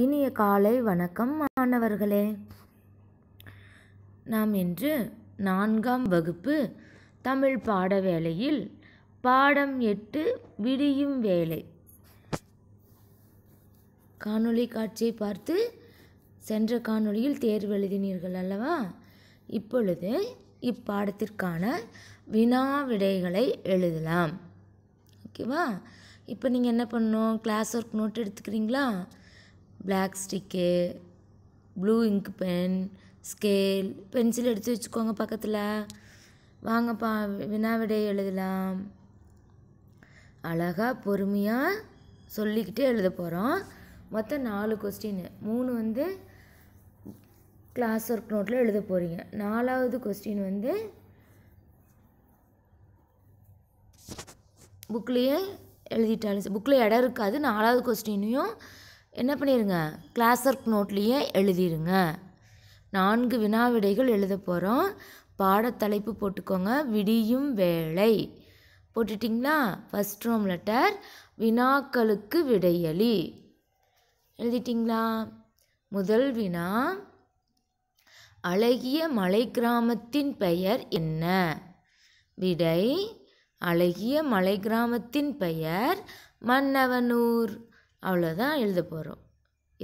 இனிய காலை வணக்கம் மாணவர்களே நாம் இன்று நான்காம் வகுப்பு தமிழ் பாட வேளையில் பாடம் எட்டு விடியும் வேலை காணொளி காட்சியை பார்த்து சென்ற காணொளியில் தேர்வு எழுதினீர்கள் அல்லவா இப்பொழுது இப்பாடத்திற்கான வினா விடைகளை எழுதலாம் ஓகேவா இப்போ நீங்கள் என்ன பண்ணணும் கிளாஸ் ஒர்க் நோட் எடுத்துக்கிறீங்களா black stick blue ink pen scale pencil எடுத்து வச்சுக்கோங்க பக்கத்தில் வாங்கப்பா வினாவிடையை எழுதலாம் அழகாக பொறுமையாக சொல்லிக்கிட்டே எழுத போகிறோம் மொத்தம் நாலு கொஸ்டின் மூணு வந்து கிளாஸ் ஒர்க் நோட்டில் எழுத போகிறீங்க நாலாவது கொஸ்டின் வந்து புக்லேயே எழுதிட்டாலும் புக்கில் இடம் இருக்காது நாலாவது கொஸ்டினையும் என்ன பண்ணிடுங்க கிளாஸ் ஒர்க் நோட்லேயே எழுதிடுங்க நான்கு வினா விடைகள் எழுத போகிறோம் பாடத்தலைப்பு போட்டுக்கோங்க விடியும் வேலை போட்டுட்டிங்களா ஃபஸ்ட் ரோம் லெட்டர் வினாக்களுக்கு விடையலி எழுதிட்டிங்களா முதல் வினா அழகிய மலை கிராமத்தின் பெயர் என்ன விடை அழகிய மலை கிராமத்தின் பெயர் மன்னவனூர் அவ்வளோதான் எழுத போகிறோம்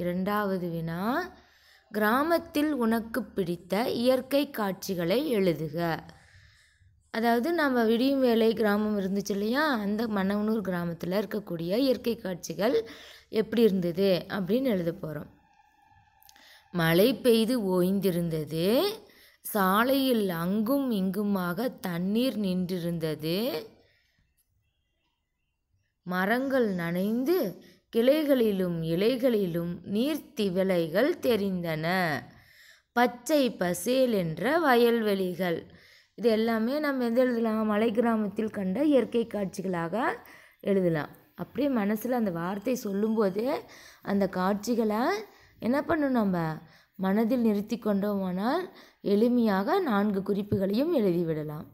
இரண்டாவது வினா கிராமத்தில் உனக்கு பிடித்த இயற்கை காட்சிகளை எழுதுக அதாவது நம்ம விடியும் வேலை கிராமம் இருந்துச்சு இல்லையா அந்த மணவனூர் கிராமத்தில் இருக்கக்கூடிய இயற்கை காட்சிகள் எப்படி இருந்தது அப்படின்னு எழுத போகிறோம் மழை பெய்து ஓய்ந்திருந்தது சாலையில் அங்கும் இங்குமாக தண்ணீர் நின்றிருந்தது மரங்கள் நனைந்து கிளைகளிலும் இலைகளிலும் விலைகள் தெரிந்தன பச்சை பசேல் என்ற வயல்வெளிகள் இது எல்லாமே நம்ம எது எழுதலாம் மலை கிராமத்தில் கண்ட இயற்கை காட்சிகளாக எழுதலாம் அப்படியே மனசில் அந்த வார்த்தை சொல்லும்போது அந்த காட்சிகளை என்ன பண்ணணும் நம்ம மனதில் நிறுத்தி கொண்டோமானால் எளிமையாக நான்கு குறிப்புகளையும் எழுதிவிடலாம்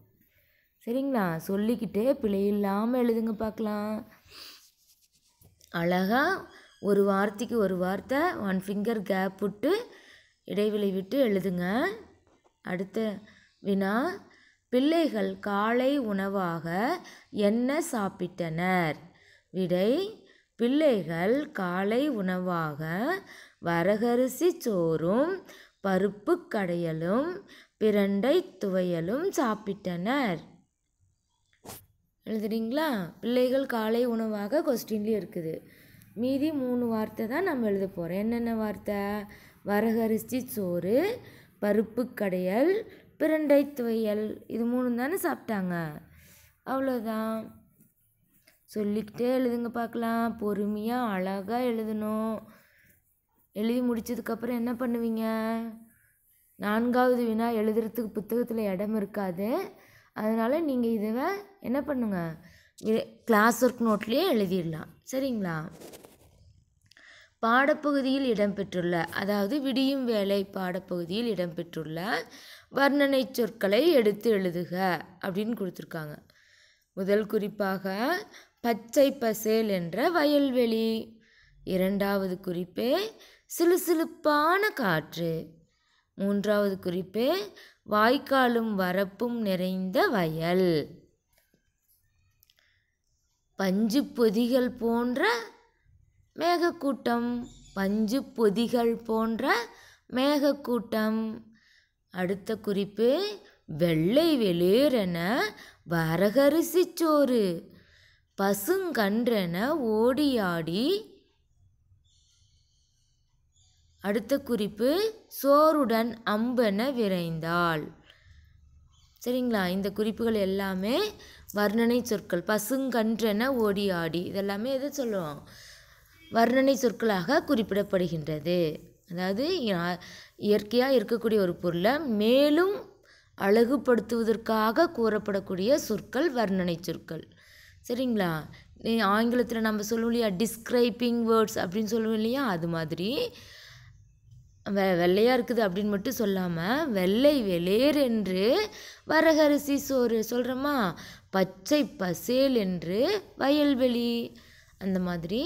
சரிங்களா சொல்லிக்கிட்டே பிழை இல்லாமல் எழுதுங்க பார்க்கலாம் அழகாக ஒரு வார்த்தைக்கு ஒரு வார்த்தை ஒன் ஃபிங்கர் கேப் விட்டு இடைவெளி விட்டு எழுதுங்க அடுத்த வினா பிள்ளைகள் காலை உணவாக என்ன சாப்பிட்டனர் விடை பிள்ளைகள் காலை உணவாக வரகரிசி சோறும் பருப்பு கடையலும் பிரண்டை துவையலும் சாப்பிட்டனர் எழுதுறீங்களா பிள்ளைகள் காலை உணவாக கொஸ்டின்லேயும் இருக்குது மீதி மூணு வார்த்தை தான் நம்ம எழுத போகிறோம் என்னென்ன வார்த்தை வரகரிசி சோறு பருப்பு கடையல் பிரண்டை துவையல் இது மூணு தானே சாப்பிட்டாங்க அவ்வளோதான் சொல்லிக்கிட்டே எழுதுங்க பார்க்கலாம் பொறுமையாக அழகாக எழுதணும் எழுதி முடித்ததுக்கப்புறம் என்ன பண்ணுவீங்க நான்காவது வினா எழுதுறதுக்கு புத்தகத்தில் இடம் இருக்காது அதனால் நீங்கள் இதுவை என்ன பண்ணுங்கள் இது கிளாஸ் ஒர்க் நோட்லேயே எழுதிடலாம் சரிங்களா பாடப்பகுதியில் இடம்பெற்றுள்ள அதாவது விடியும் வேலை பாடப்பகுதியில் இடம்பெற்றுள்ள வர்ணனை சொற்களை எடுத்து எழுதுக அப்படின்னு கொடுத்துருக்காங்க முதல் குறிப்பாக பச்சை பசேல் என்ற வயல்வெளி இரண்டாவது குறிப்பே சிலுசிலுப்பான காற்று மூன்றாவது குறிப்பு வாய்க்காலும் வரப்பும் நிறைந்த வயல் பஞ்சு பொதிகள் போன்ற மேகக்கூட்டம் பஞ்சு பொதிகள் போன்ற மேகக்கூட்டம் அடுத்த குறிப்பு வெள்ளை வெளியேறென வரகரிசி சோறு பசுங்கன்றென ஓடியாடி அடுத்த குறிப்பு சோருடன் அம்பென விரைந்தாள் சரிங்களா இந்த குறிப்புகள் எல்லாமே வர்ணனை சொற்கள் பசுங்கன்றென ஓடி ஆடி இதெல்லாமே எதை சொல்லுவோம் வர்ணனை சொற்களாக குறிப்பிடப்படுகின்றது அதாவது இயற்கையாக இருக்கக்கூடிய ஒரு பொருளை மேலும் அழகுபடுத்துவதற்காக கூறப்படக்கூடிய சொற்கள் வர்ணனை சொற்கள் சரிங்களா ஆங்கிலத்தில் நம்ம சொல்லுவோம் இல்லையா டிஸ்கிரைபிங் வேர்ட்ஸ் அப்படின்னு சொல்லுவோம் இல்லையா அது மாதிரி வெ வெள்ளையாக இருக்குது அப்படின்னு மட்டும் சொல்லாமல் வெள்ளை வெளேர் என்று வரகரிசி சோறு சொல்கிறோமா பச்சை பசேல் என்று வயல்வெளி அந்த மாதிரி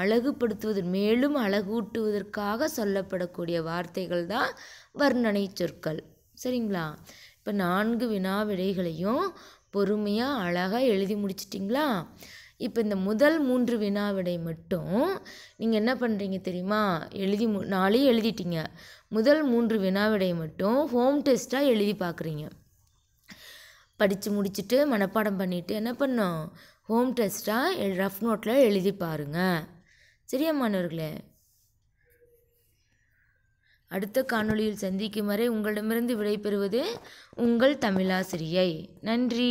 அழகுபடுத்துவது மேலும் அழகூட்டுவதற்காக சொல்லப்படக்கூடிய வார்த்தைகள் தான் வர்ணனை சொற்கள் சரிங்களா இப்போ நான்கு வினா விடைகளையும் பொறுமையாக அழகாக எழுதி முடிச்சிட்டிங்களா இப்போ இந்த முதல் மூன்று வினாவிடை மட்டும் நீங்கள் என்ன பண்ணுறீங்க தெரியுமா எழுதி மு நாளையும் எழுதிட்டீங்க முதல் மூன்று வினாவிடை மட்டும் ஹோம் டெஸ்ட்டாக எழுதி பார்க்குறீங்க படித்து முடிச்சுட்டு மனப்பாடம் பண்ணிவிட்டு என்ன பண்ணோம் ஹோம் டெஸ்ட்டாக ரஃப் நோட்டில் எழுதி பாருங்கள் சரியா மாணவர்களே அடுத்த காணொளியில் சந்திக்கும் வரை உங்களிடமிருந்து விடைபெறுவது உங்கள் தமிழாசிரியை நன்றி